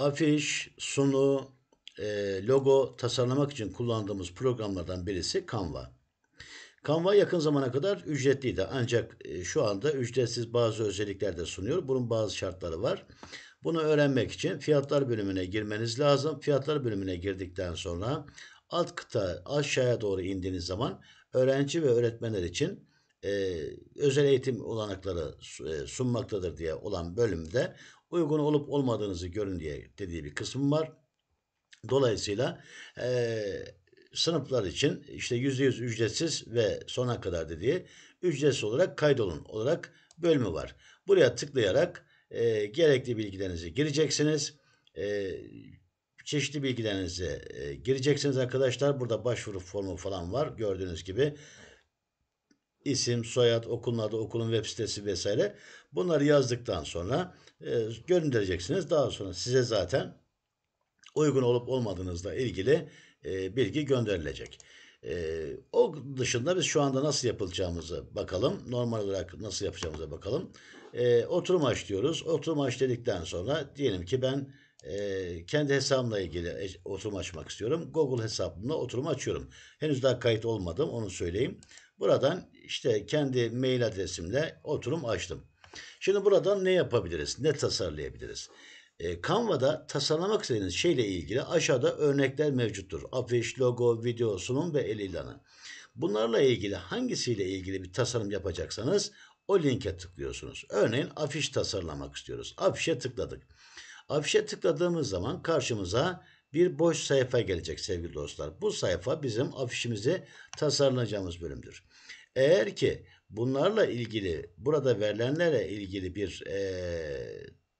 afiş, sunu, e, logo tasarlamak için kullandığımız programlardan birisi Canva. Canva yakın zamana kadar ücretliydi ancak e, şu anda ücretsiz bazı özellikler de sunuyor. Bunun bazı şartları var. Bunu öğrenmek için fiyatlar bölümüne girmeniz lazım. Fiyatlar bölümüne girdikten sonra alt kıta aşağıya doğru indiğiniz zaman öğrenci ve öğretmenler için e, özel eğitim olanakları e, sunmaktadır diye olan bölümde uygun olup olmadığınızı görün diye dediği bir kısım var. Dolayısıyla e, sınıflar için işte %100 ücretsiz ve sona kadar dediği ücretsiz olarak kaydolun olarak bölümü var. Buraya tıklayarak e, gerekli bilgilerinizi gireceksiniz. E, çeşitli bilgilerinizi e, gireceksiniz arkadaşlar. Burada başvuru formu falan var gördüğünüz gibi isim, soyad, okulun adı, okulun web sitesi vesaire. Bunları yazdıktan sonra e, göndereceksiniz. Daha sonra size zaten uygun olup olmadığınızla ilgili e, bilgi gönderilecek. E, o dışında biz şu anda nasıl yapılacağımızı bakalım. Normal olarak nasıl yapacağımıza bakalım. E, oturum aç diyoruz. Oturum aç dedikten sonra diyelim ki ben e, kendi hesabımla ilgili oturum açmak istiyorum. Google hesabımla oturum açıyorum. Henüz daha kayıt olmadım onu söyleyeyim. Buradan işte kendi mail adresimle oturum açtım. Şimdi buradan ne yapabiliriz? Ne tasarlayabiliriz? E, Canva'da tasarlamak istediğiniz şeyle ilgili aşağıda örnekler mevcuttur. Afiş, logo, video, sunum ve el ilanı. Bunlarla ilgili hangisiyle ilgili bir tasarım yapacaksanız o linke tıklıyorsunuz. Örneğin afiş tasarlamak istiyoruz. Afişe tıkladık. Afişe tıkladığımız zaman karşımıza bir boş sayfa gelecek sevgili dostlar. Bu sayfa bizim afişimizi tasarlayacağımız bölümdür. Eğer ki bunlarla ilgili burada verilenlere ilgili bir e,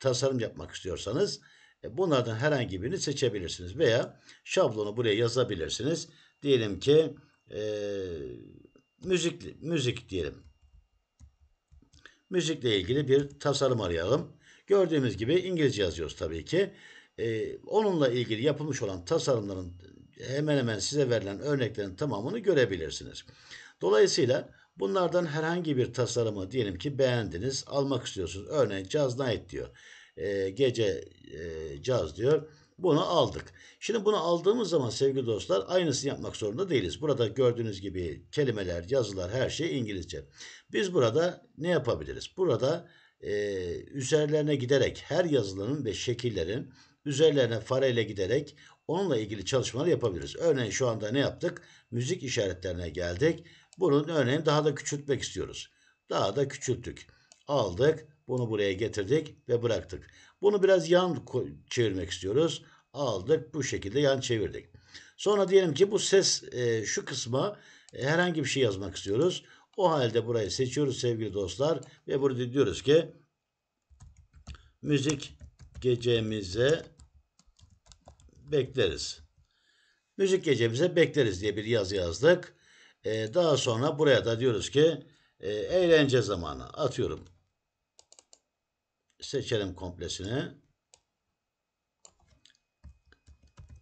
tasarım yapmak istiyorsanız e, bunlardan herhangi birini seçebilirsiniz veya şablonu buraya yazabilirsiniz. Diyelim ki e, müzik müzik diyelim. Müzikle ilgili bir tasarım arayalım. Gördüğümüz gibi İngilizce yazıyoruz tabii ki. E, onunla ilgili yapılmış olan tasarımların hemen hemen size verilen örneklerin tamamını görebilirsiniz. Dolayısıyla bunlardan herhangi bir tasarımı diyelim ki beğendiniz, almak istiyorsunuz. Örneğin Jazz Night diyor. E, gece e, Jazz diyor. Bunu aldık. Şimdi bunu aldığımız zaman sevgili dostlar aynısını yapmak zorunda değiliz. Burada gördüğünüz gibi kelimeler, yazılar her şey İngilizce. Biz burada ne yapabiliriz? Burada e, üzerlerine giderek her yazılanın ve şekillerin üzerlerine fareyle giderek onunla ilgili çalışmalar yapabiliriz. Örneğin şu anda ne yaptık? Müzik işaretlerine geldik bunun örneğini daha da küçültmek istiyoruz. Daha da küçülttük. Aldık, bunu buraya getirdik ve bıraktık. Bunu biraz yan çevirmek istiyoruz. Aldık, bu şekilde yan çevirdik. Sonra diyelim ki bu ses e, şu kısma e, herhangi bir şey yazmak istiyoruz. O halde burayı seçiyoruz sevgili dostlar ve burada diyoruz ki müzik gecemize bekleriz. Müzik gecemize bekleriz diye bir yazı yazdık. E, daha sonra buraya da diyoruz ki e, eğlence zamanı atıyorum. Seçelim komplesini.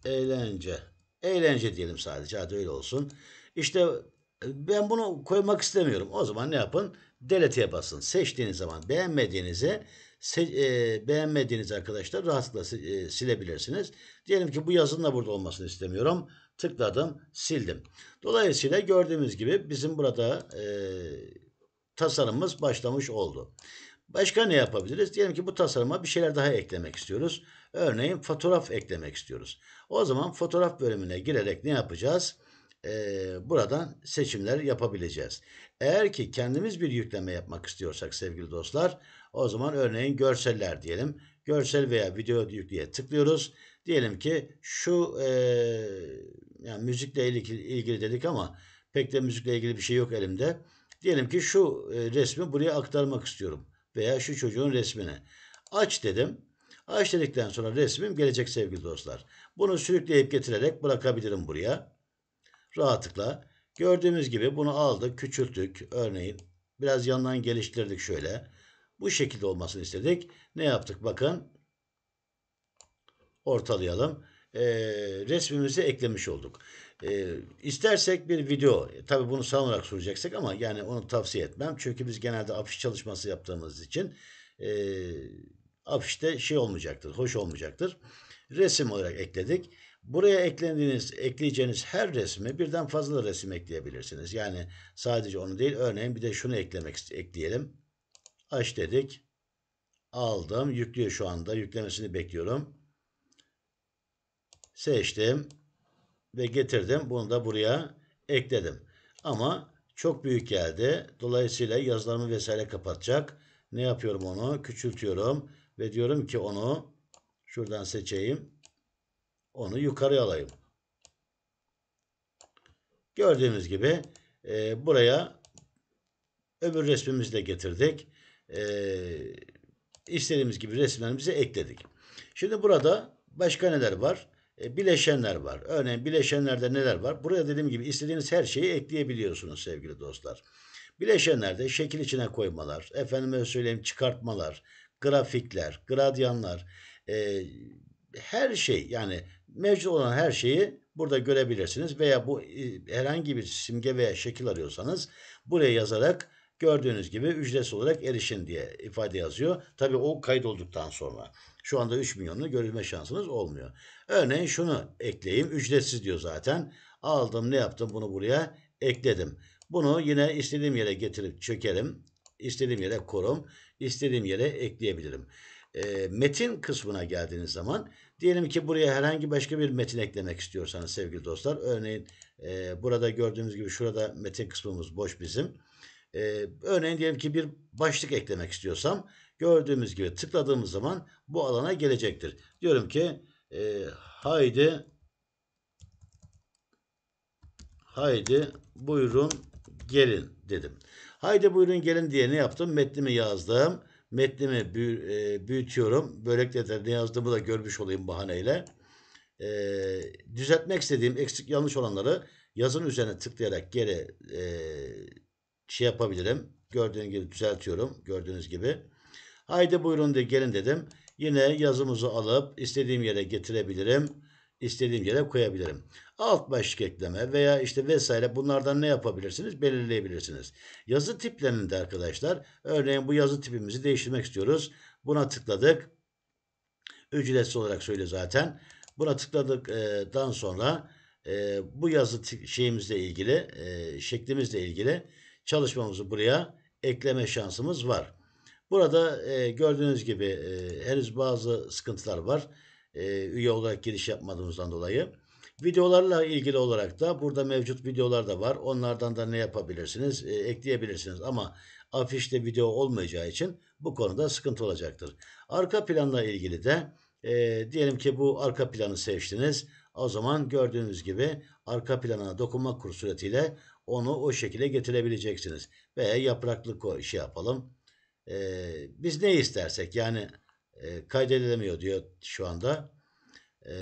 Eğlence. Eğlence diyelim sadece. Hadi öyle olsun. İşte e, ben bunu koymak istemiyorum. O zaman ne yapın? Delete'ye basın. Seçtiğiniz zaman beğenmediğinizi e, beğenmediğiniz arkadaşlar rahatlıkla e, silebilirsiniz. Diyelim ki bu yazının da burada olmasını istemiyorum. Tıkladım, sildim. Dolayısıyla gördüğümüz gibi bizim burada e, tasarımımız başlamış oldu. Başka ne yapabiliriz? Diyelim ki bu tasarıma bir şeyler daha eklemek istiyoruz. Örneğin fotoğraf eklemek istiyoruz. O zaman fotoğraf bölümüne girerek ne yapacağız? Ee, buradan seçimler yapabileceğiz. Eğer ki kendimiz bir yükleme yapmak istiyorsak sevgili dostlar o zaman örneğin görseller diyelim. Görsel veya video yükleye tıklıyoruz. Diyelim ki şu e, yani müzikle ilgili, ilgili dedik ama pek de müzikle ilgili bir şey yok elimde. Diyelim ki şu e, resmi buraya aktarmak istiyorum. Veya şu çocuğun resmini. Aç dedim. Aç dedikten sonra resmim gelecek sevgili dostlar. Bunu sürükleyip getirerek bırakabilirim buraya. Rahatlıkla. Gördüğümüz gibi bunu aldık, küçülttük. Örneğin biraz yandan geliştirdik şöyle. Bu şekilde olmasını istedik. Ne yaptık? Bakın ortalayalım. E, resmimizi eklemiş olduk. E, istersek bir video, e, tabi bunu olarak söyleyeceksek ama yani onu tavsiye etmem. Çünkü biz genelde afiş çalışması yaptığımız için e, afişte şey olmayacaktır, hoş olmayacaktır. Resim olarak ekledik. Buraya eklendiğiniz, ekleyeceğiniz her resmi birden fazla resim ekleyebilirsiniz. Yani sadece onu değil, örneğin bir de şunu eklemek ekleyelim aç dedik. Aldım. Yüklüyor şu anda. Yüklemesini bekliyorum. Seçtim. Ve getirdim. Bunu da buraya ekledim. Ama çok büyük geldi. Dolayısıyla yazılarımı vesaire kapatacak. Ne yapıyorum onu? Küçültüyorum. Ve diyorum ki onu şuradan seçeyim. Onu yukarı alayım. Gördüğünüz gibi e, buraya öbür resmimizi de getirdik e, istediğimiz gibi resimlerimizi ekledik. Şimdi burada başka neler var? E, bileşenler var. Örneğin bileşenlerde neler var? Buraya dediğim gibi istediğiniz her şeyi ekleyebiliyorsunuz sevgili dostlar. Bileşenlerde şekil içine koymalar, efendime söyleyeyim çıkartmalar, grafikler, gradyanlar, e, her şey yani mevcut olan her şeyi burada görebilirsiniz veya bu e, herhangi bir simge veya şekil arıyorsanız buraya yazarak gördüğünüz gibi ücretsiz olarak erişin diye ifade yazıyor. Tabi o kaydolduktan sonra. Şu anda 3 milyonlu görülme şansınız olmuyor. Örneğin şunu ekleyeyim. Ücretsiz diyor zaten. Aldım ne yaptım bunu buraya ekledim. Bunu yine istediğim yere getirip çökerim. İstediğim yere korum. istediğim yere ekleyebilirim. E, metin kısmına geldiğiniz zaman diyelim ki buraya herhangi başka bir metin eklemek istiyorsanız sevgili dostlar. Örneğin e, burada gördüğünüz gibi şurada metin kısmımız boş bizim e, örneğin diyelim ki bir başlık eklemek istiyorsam gördüğümüz gibi tıkladığımız zaman bu alana gelecektir. Diyorum ki e, haydi haydi buyurun gelin dedim. Haydi buyurun gelin diye ne yaptım? Metnimi yazdım. Metnimi büyü, e, büyütüyorum. Börek ne yazdığımı da görmüş olayım bahaneyle. E, düzeltmek istediğim eksik yanlış olanları yazın üzerine tıklayarak geri e, şey yapabilirim. Gördüğünüz gibi düzeltiyorum. Gördüğünüz gibi. Haydi buyurun de gelin dedim. Yine yazımızı alıp istediğim yere getirebilirim. İstediğim yere koyabilirim. Alt başlık ekleme veya işte vesaire bunlardan ne yapabilirsiniz? Belirleyebilirsiniz. Yazı tiplerinde arkadaşlar örneğin bu yazı tipimizi değiştirmek istiyoruz. Buna tıkladık. Ücretsiz olarak söyle zaten. Buna tıkladıktan sonra bu yazı şeyimizle ilgili şeklimizle ilgili çalışmamızı buraya ekleme şansımız var. Burada e, gördüğünüz gibi e, henüz bazı sıkıntılar var. E, üye olarak giriş yapmadığımızdan dolayı. Videolarla ilgili olarak da burada mevcut videolar da var. Onlardan da ne yapabilirsiniz? E, ekleyebilirsiniz ama afişte video olmayacağı için bu konuda sıkıntı olacaktır. Arka planla ilgili de e, diyelim ki bu arka planı seçtiniz. O zaman gördüğünüz gibi arka plana dokunma kursuyla onu o şekilde getirebileceksiniz. Veya yapraklı şey yapalım. E, biz ne istersek yani e, kaydedilemiyor diyor şu anda. E,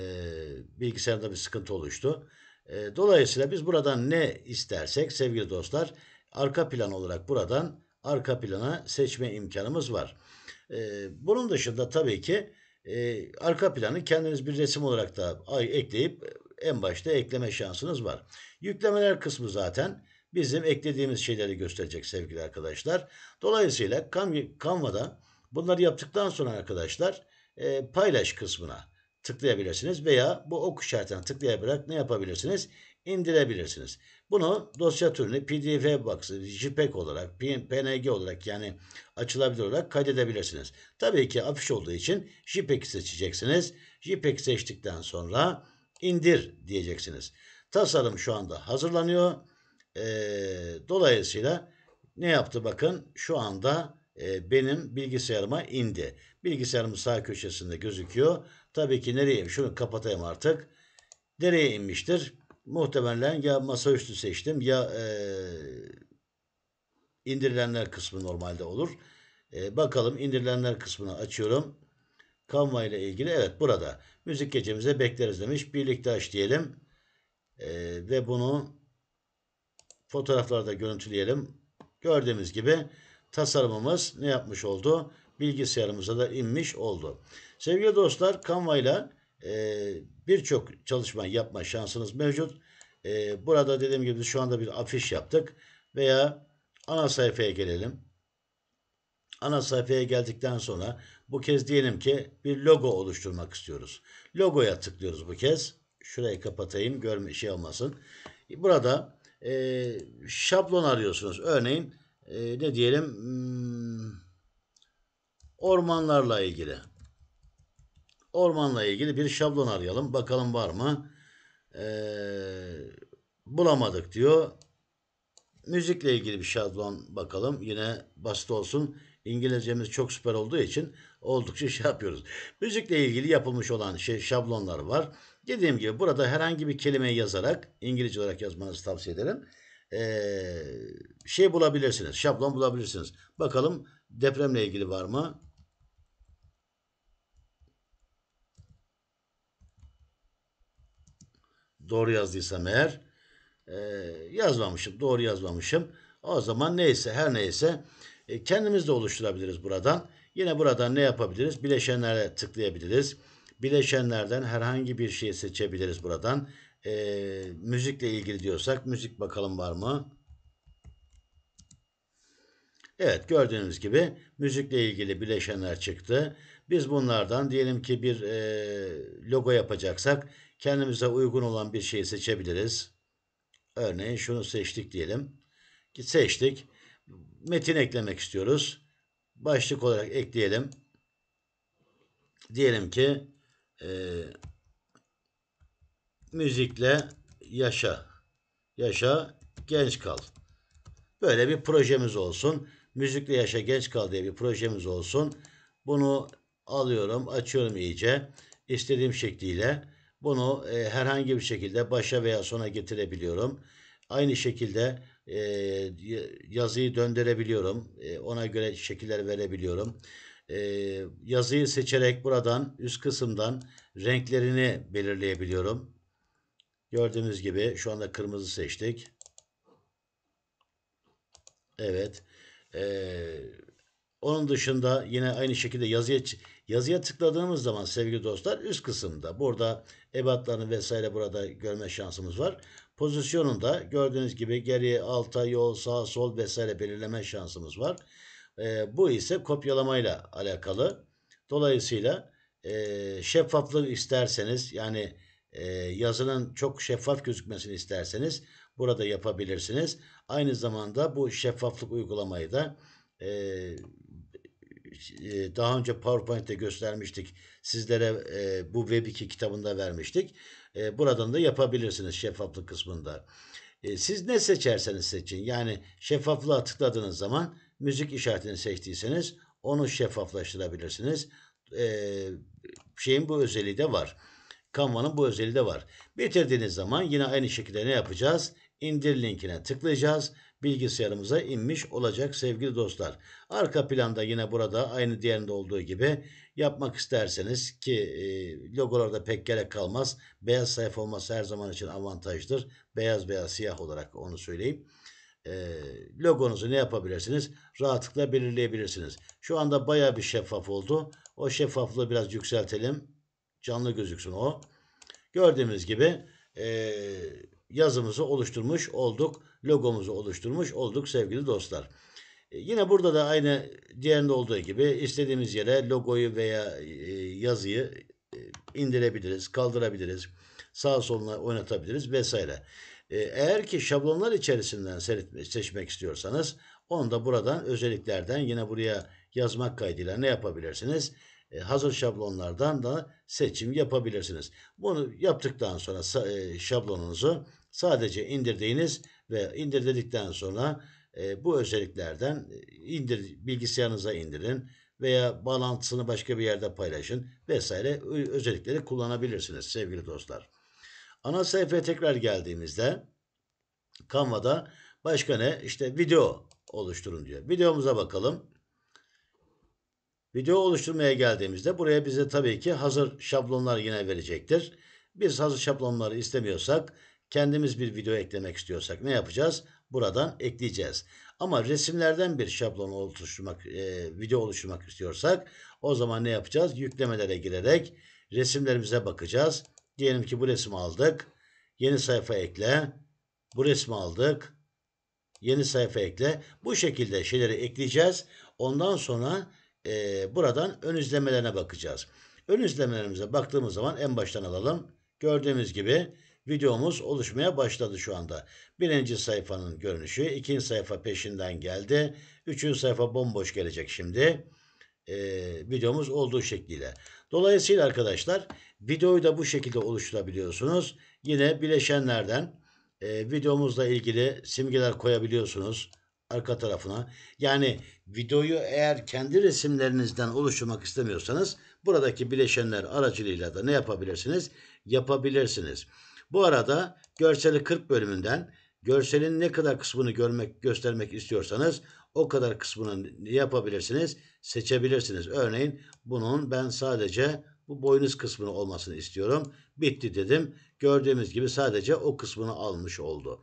bilgisayarda bir sıkıntı oluştu. E, dolayısıyla biz buradan ne istersek sevgili dostlar arka plan olarak buradan arka plana seçme imkanımız var. E, bunun dışında tabii ki e, arka planı kendiniz bir resim olarak da ekleyip en başta ekleme şansınız var. Yüklemeler kısmı zaten bizim eklediğimiz şeyleri gösterecek sevgili arkadaşlar. Dolayısıyla Canva'da bunları yaptıktan sonra arkadaşlar e, paylaş kısmına tıklayabilirsiniz veya bu ok işaretine tıklayarak ne yapabilirsiniz? indirebilirsiniz. Bunu dosya türünü PDF box'ı, JPEG olarak, PNG olarak yani açılabilir olarak kaydedebilirsiniz. Tabii ki afiş olduğu için JPEG seçeceksiniz. JPEG seçtikten sonra indir diyeceksiniz. Tasarım şu anda hazırlanıyor. E, dolayısıyla ne yaptı bakın şu anda e, benim bilgisayarıma indi. Bilgisayarım sağ köşesinde gözüküyor. Tabii ki nereye şunu kapatayım artık. Nereye inmiştir? Muhtemelen ya masaüstü seçtim ya e, indirilenler kısmı normalde olur. E, bakalım indirilenler kısmını açıyorum. Kanva ile ilgili evet burada müzik gecemize bekleriz demiş. Birlikte aç diyelim. Ee, ve bunu fotoğraflarda görüntüleyelim. Gördüğümüz gibi tasarımımız ne yapmış oldu? Bilgisayarımıza da inmiş oldu. Sevgili dostlar Canva ile e, birçok çalışma yapma şansınız mevcut. E, burada dediğim gibi şu anda bir afiş yaptık. Veya ana sayfaya gelelim ana sayfaya geldikten sonra bu kez diyelim ki bir logo oluşturmak istiyoruz. Logoya tıklıyoruz bu kez. Şurayı kapatayım görme şey olmasın. Burada e, şablon arıyorsunuz. Örneğin e, ne diyelim hmm, ormanlarla ilgili. Ormanla ilgili bir şablon arayalım. Bakalım var mı? E, bulamadık diyor. Müzikle ilgili bir şablon bakalım. Yine basit olsun. İngilizcemiz çok süper olduğu için oldukça şey yapıyoruz. Müzikle ilgili yapılmış olan şey, şablonlar var. Dediğim gibi burada herhangi bir kelimeyi yazarak İngilizce olarak yazmanızı tavsiye ederim. Ee, şey bulabilirsiniz. Şablon bulabilirsiniz. Bakalım depremle ilgili var mı? Doğru yazdıysam eğer e, yazmamışım. Doğru yazmamışım. O zaman neyse her neyse e, kendimiz de oluşturabiliriz buradan. Yine buradan ne yapabiliriz? Bileşenlere tıklayabiliriz. Bileşenlerden herhangi bir şey seçebiliriz buradan. E, müzikle ilgili diyorsak müzik bakalım var mı? Evet gördüğünüz gibi müzikle ilgili bileşenler çıktı. Biz bunlardan diyelim ki bir e, logo yapacaksak kendimize uygun olan bir şeyi seçebiliriz. Örneğin şunu seçtik diyelim. Seçtik metin eklemek istiyoruz. Başlık olarak ekleyelim. Diyelim ki e, müzikle yaşa. Yaşa genç kal. Böyle bir projemiz olsun. Müzikle yaşa genç kal diye bir projemiz olsun. Bunu alıyorum, açıyorum iyice. istediğim şekliyle. Bunu e, herhangi bir şekilde başa veya sona getirebiliyorum. Aynı şekilde e, yazıyı döndürebiliyorum. E, ona göre şekiller verebiliyorum. E, yazıyı seçerek buradan üst kısımdan renklerini belirleyebiliyorum. Gördüğünüz gibi şu anda kırmızı seçtik. Evet. Ee, onun dışında yine aynı şekilde yazıya yazıya tıkladığımız zaman sevgili dostlar üst kısımda burada ebatlarını vesaire burada görme şansımız var. Pozisyonunda gördüğünüz gibi geriye alta, yol, sağ, sol vesaire belirleme şansımız var. E, bu ise kopyalamayla alakalı. Dolayısıyla e, şeffaflık isterseniz yani e, yazının çok şeffaf gözükmesini isterseniz burada yapabilirsiniz. Aynı zamanda bu şeffaflık uygulamayı da e, e daha önce PowerPoint'te göstermiştik sizlere e, bu Web2 kitabında vermiştik. E, buradan da yapabilirsiniz şeffaflık kısmında. E, siz ne seçerseniz seçin. Yani şeffaflığa tıkladığınız zaman müzik işaretini seçtiyseniz onu şeffaflaştırabilirsiniz. E, şeyin bu özelliği de var. Canva'nın bu özelliği de var. Bitirdiğiniz zaman yine aynı şekilde ne yapacağız? indir linkine tıklayacağız. Bilgisayarımıza inmiş olacak sevgili dostlar. Arka planda yine burada aynı diğerinde olduğu gibi yapmak isterseniz ki e, logolarda pek gerek kalmaz. Beyaz sayfa olması her zaman için avantajdır. Beyaz beyaz siyah olarak onu söyleyeyim e, logonuzu ne yapabilirsiniz? Rahatlıkla belirleyebilirsiniz. Şu anda baya bir şeffaf oldu. O şeffaflığı biraz yükseltelim. Canlı gözüksün o. Gördüğümüz gibi e, yazımızı oluşturmuş olduk. Logomuzu oluşturmuş olduk sevgili dostlar. E, yine burada da aynı diğerinde olduğu gibi istediğimiz yere logoyu veya e, yazıyı e, indirebiliriz, kaldırabiliriz. Sağa soluna oynatabiliriz vesaire. Eğer ki şablonlar içerisinden seçmek istiyorsanız onu da buradan özelliklerden yine buraya yazmak kaydıyla ne yapabilirsiniz? Hazır şablonlardan da seçim yapabilirsiniz. Bunu yaptıktan sonra şablonunuzu Sadece indirdiğiniz ve indirdikten sonra e, bu özelliklerden e, indir bilgisayarınıza indirin veya bağlantısını başka bir yerde paylaşın vesaire özellikleri kullanabilirsiniz sevgili dostlar. Ana sayfaya tekrar geldiğimizde Canva'da başka ne? İşte video oluşturun diyor. Videomuza bakalım. Video oluşturmaya geldiğimizde buraya bize tabii ki hazır şablonlar yine verecektir. Biz hazır şablonları istemiyorsak kendimiz bir video eklemek istiyorsak ne yapacağız? Buradan ekleyeceğiz. Ama resimlerden bir şablon oluşturmak, e, video oluşturmak istiyorsak o zaman ne yapacağız? Yüklemelere girerek resimlerimize bakacağız. Diyelim ki bu resmi aldık. Yeni sayfa ekle. Bu resmi aldık. Yeni sayfa ekle. Bu şekilde şeyleri ekleyeceğiz. Ondan sonra e, buradan ön izlemelerine bakacağız. Ön izlemelerimize baktığımız zaman en baştan alalım. Gördüğümüz gibi videomuz oluşmaya başladı şu anda. Birinci sayfanın görünüşü, ikinci sayfa peşinden geldi. Üçüncü sayfa bomboş gelecek şimdi. Ee, videomuz olduğu şekliyle. Dolayısıyla arkadaşlar videoyu da bu şekilde oluşturabiliyorsunuz. Yine bileşenlerden e, videomuzla ilgili simgeler koyabiliyorsunuz arka tarafına. Yani videoyu eğer kendi resimlerinizden oluşturmak istemiyorsanız buradaki bileşenler aracılığıyla da ne yapabilirsiniz? Yapabilirsiniz. Bu arada görseli 40 bölümünden görselin ne kadar kısmını görmek göstermek istiyorsanız o kadar kısmını yapabilirsiniz, seçebilirsiniz. Örneğin bunun ben sadece bu boynuz kısmını olmasını istiyorum. Bitti dedim. Gördüğümüz gibi sadece o kısmını almış oldu.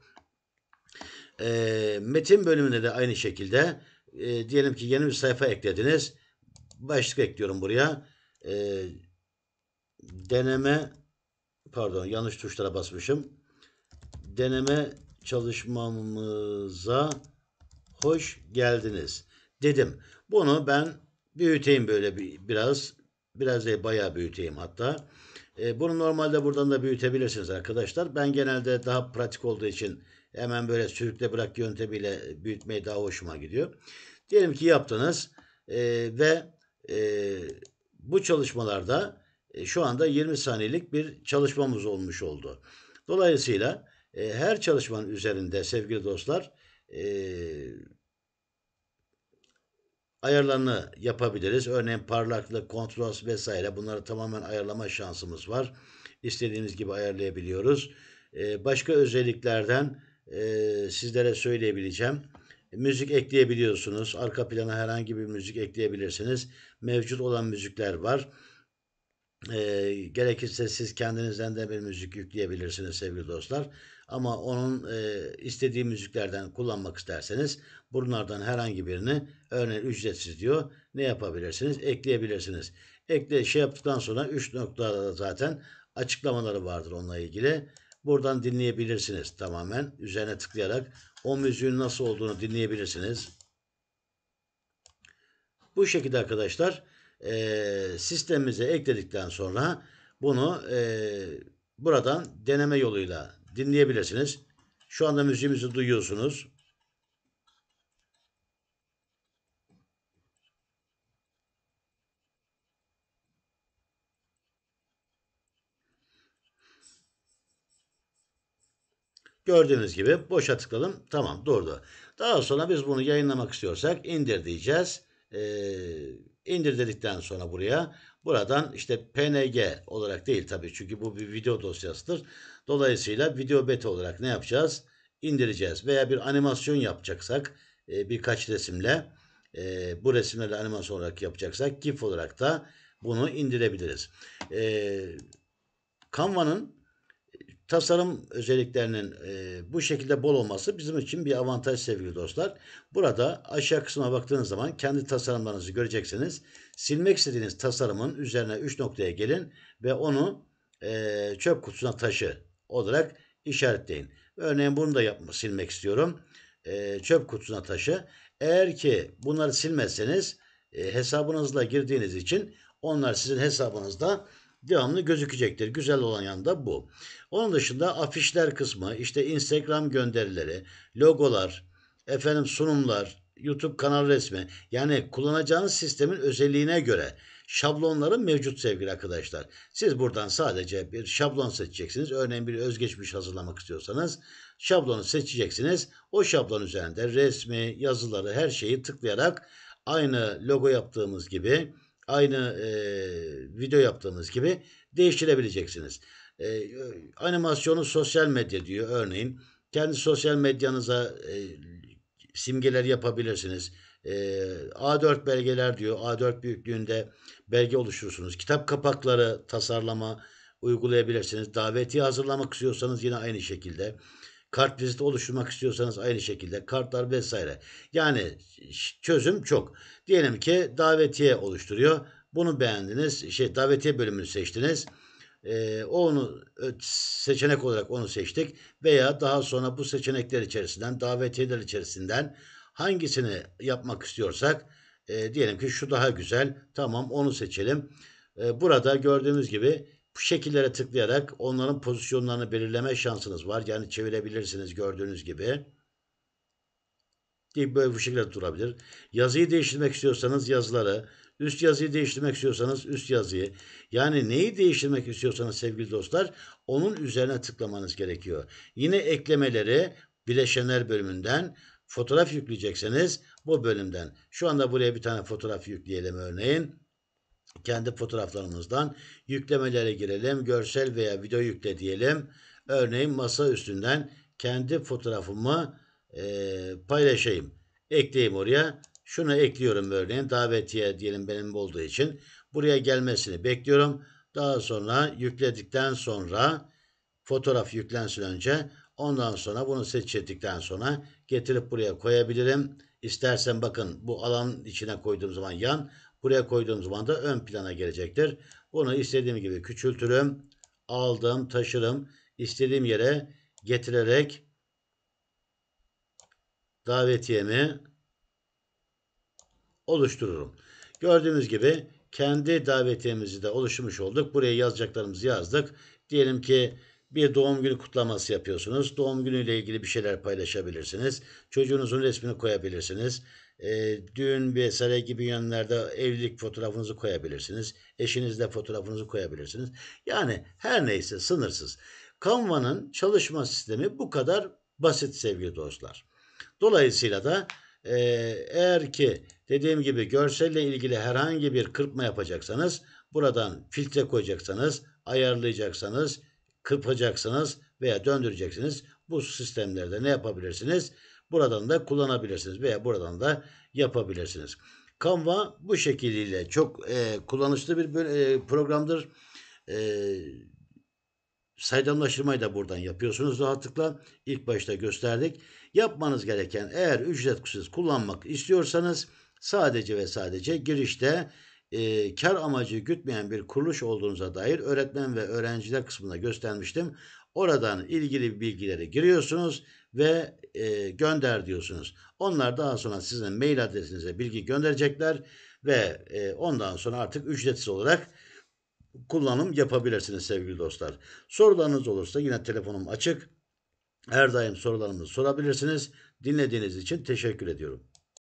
E, metin bölümünde de aynı şekilde e, diyelim ki yeni bir sayfa eklediniz. Başlık ekliyorum buraya. E, deneme pardon yanlış tuşlara basmışım. Deneme çalışmamıza hoş geldiniz dedim. Bunu ben büyüteyim böyle bir, biraz. Biraz da bayağı büyüteyim hatta. E, bunu normalde buradan da büyütebilirsiniz arkadaşlar. Ben genelde daha pratik olduğu için hemen böyle sürükle bırak yöntemiyle büyütmeyi daha hoşuma gidiyor. Diyelim ki yaptınız e, ve e, bu çalışmalarda e, şu anda 20 saniyelik bir çalışmamız olmuş oldu. Dolayısıyla e, her çalışmanın üzerinde sevgili dostlar e, ayarlarını yapabiliriz. Örneğin parlaklık, kontrast vesaire bunları tamamen ayarlama şansımız var. İstediğiniz gibi ayarlayabiliyoruz. başka özelliklerden sizlere söyleyebileceğim. Müzik ekleyebiliyorsunuz. Arka plana herhangi bir müzik ekleyebilirsiniz. Mevcut olan müzikler var. E, gerekirse siz kendinizden de bir müzik yükleyebilirsiniz sevgili dostlar. Ama onun e, istediği müziklerden kullanmak isterseniz bunlardan herhangi birini örneğin ücretsiz diyor. Ne yapabilirsiniz? Ekleyebilirsiniz. Ekle şey yaptıktan sonra 3 noktada da zaten açıklamaları vardır onunla ilgili. Buradan dinleyebilirsiniz tamamen. Üzerine tıklayarak o müziğin nasıl olduğunu dinleyebilirsiniz. Bu şekilde arkadaşlar e, sistemimize ekledikten sonra bunu e, buradan deneme yoluyla dinleyebilirsiniz. Şu anda müziğimizi duyuyorsunuz. Gördüğünüz gibi boşa tıkladım. Tamam durdu. Daha sonra biz bunu yayınlamak istiyorsak indir diyeceğiz. Ee, indirdikten sonra buraya buradan işte PNG olarak değil tabii çünkü bu bir video dosyasıdır. Dolayısıyla video beta olarak ne yapacağız? İndireceğiz veya bir animasyon yapacaksak e, birkaç resimle e, bu resimlerle animasyon olarak yapacaksak GIF olarak da bunu indirebiliriz. E, Canva'nın tasarım özelliklerinin e, bu şekilde bol olması bizim için bir avantaj sevgili dostlar. Burada aşağı kısma baktığınız zaman kendi tasarımlarınızı göreceksiniz. Silmek istediğiniz tasarımın üzerine 3 noktaya gelin ve onu e, çöp kutusuna taşı olarak işaretleyin. Örneğin bunu da yapma, silmek istiyorum. E, çöp kutusuna taşı. Eğer ki bunları silmezseniz e, hesabınızla girdiğiniz için onlar sizin hesabınızda devamlı gözükecektir. Güzel olan yanında bu. Onun dışında afişler kısmı, işte Instagram gönderileri, logolar, efendim sunumlar, YouTube kanal resmi. Yani kullanacağınız sistemin özelliğine göre şablonların mevcut sevgili arkadaşlar. Siz buradan sadece bir şablon seçeceksiniz. Örneğin bir özgeçmiş hazırlamak istiyorsanız şablonu seçeceksiniz. O şablon üzerinde resmi, yazıları her şeyi tıklayarak aynı logo yaptığımız gibi aynı e, video yaptığınız gibi değiştirebileceksiniz. E, animasyonu sosyal medya diyor örneğin. Kendi sosyal medyanıza e, simgeler yapabilirsiniz. E, A4 belgeler diyor. A4 büyüklüğünde belge oluşturursunuz. Kitap kapakları tasarlama uygulayabilirsiniz. Davetiye hazırlamak istiyorsanız yine aynı şekilde. Kart viziti oluşturmak istiyorsanız aynı şekilde kartlar vesaire. Yani çözüm çok. Diyelim ki davetiye oluşturuyor. Bunu beğendiniz. Şey davetiye bölümünü seçtiniz. Ee, onu seçenek olarak onu seçtik veya daha sonra bu seçenekler içerisinden davetiyeler içerisinden hangisini yapmak istiyorsak e, diyelim ki şu daha güzel tamam onu seçelim. E, burada gördüğünüz gibi bu şekillere tıklayarak onların pozisyonlarını belirleme şansınız var. Yani çevirebilirsiniz gördüğünüz gibi. Değil, böyle bu şekilde durabilir. Yazıyı değiştirmek istiyorsanız yazıları, üst yazıyı değiştirmek istiyorsanız üst yazıyı. Yani neyi değiştirmek istiyorsanız sevgili dostlar onun üzerine tıklamanız gerekiyor. Yine eklemeleri bileşenler bölümünden fotoğraf yükleyecekseniz bu bölümden. Şu anda buraya bir tane fotoğraf yükleyelim örneğin kendi fotoğraflarımızdan yüklemelere girelim. Görsel veya video yükle diyelim. Örneğin masa üstünden kendi fotoğrafımı e, paylaşayım. Ekleyeyim oraya. Şunu ekliyorum örneğin davetiye diyelim benim olduğu için. Buraya gelmesini bekliyorum. Daha sonra yükledikten sonra fotoğraf yüklensin önce. Ondan sonra bunu seçildikten sonra getirip buraya koyabilirim. İstersen bakın bu alan içine koyduğum zaman yan Buraya koyduğum zaman da ön plana gelecektir. Bunu istediğim gibi küçültürüm. Aldım, taşırım. istediğim yere getirerek davetiyemi oluştururum. Gördüğünüz gibi kendi davetiyemizi de oluşmuş olduk. Buraya yazacaklarımızı yazdık. Diyelim ki bir doğum günü kutlaması yapıyorsunuz. Doğum günüyle ilgili bir şeyler paylaşabilirsiniz. Çocuğunuzun resmini koyabilirsiniz e, düğün vesaire gibi yönlerde evlilik fotoğrafınızı koyabilirsiniz. Eşinizle fotoğrafınızı koyabilirsiniz. Yani her neyse sınırsız. Canva'nın çalışma sistemi bu kadar basit sevgili dostlar. Dolayısıyla da e, eğer ki dediğim gibi görselle ilgili herhangi bir kırpma yapacaksanız buradan filtre koyacaksanız, ayarlayacaksanız, kırpacaksınız veya döndüreceksiniz. Bu sistemlerde ne yapabilirsiniz? Buradan da kullanabilirsiniz veya buradan da yapabilirsiniz. Canva bu şekilde çok e, kullanışlı bir e, programdır. E, saydamlaştırmayı da buradan yapıyorsunuz rahatlıkla. İlk başta gösterdik. Yapmanız gereken eğer ücretsiz kullanmak istiyorsanız sadece ve sadece girişte e, kar amacı gütmeyen bir kuruluş olduğunuza dair öğretmen ve öğrenciler kısmında göstermiştim. Oradan ilgili bilgileri giriyorsunuz ve e, gönder diyorsunuz. Onlar daha sonra sizin mail adresinize bilgi gönderecekler ve e, ondan sonra artık ücretsiz olarak kullanım yapabilirsiniz sevgili dostlar. Sorularınız olursa yine telefonum açık. Her daim sorularımızı sorabilirsiniz. Dinlediğiniz için teşekkür ediyorum.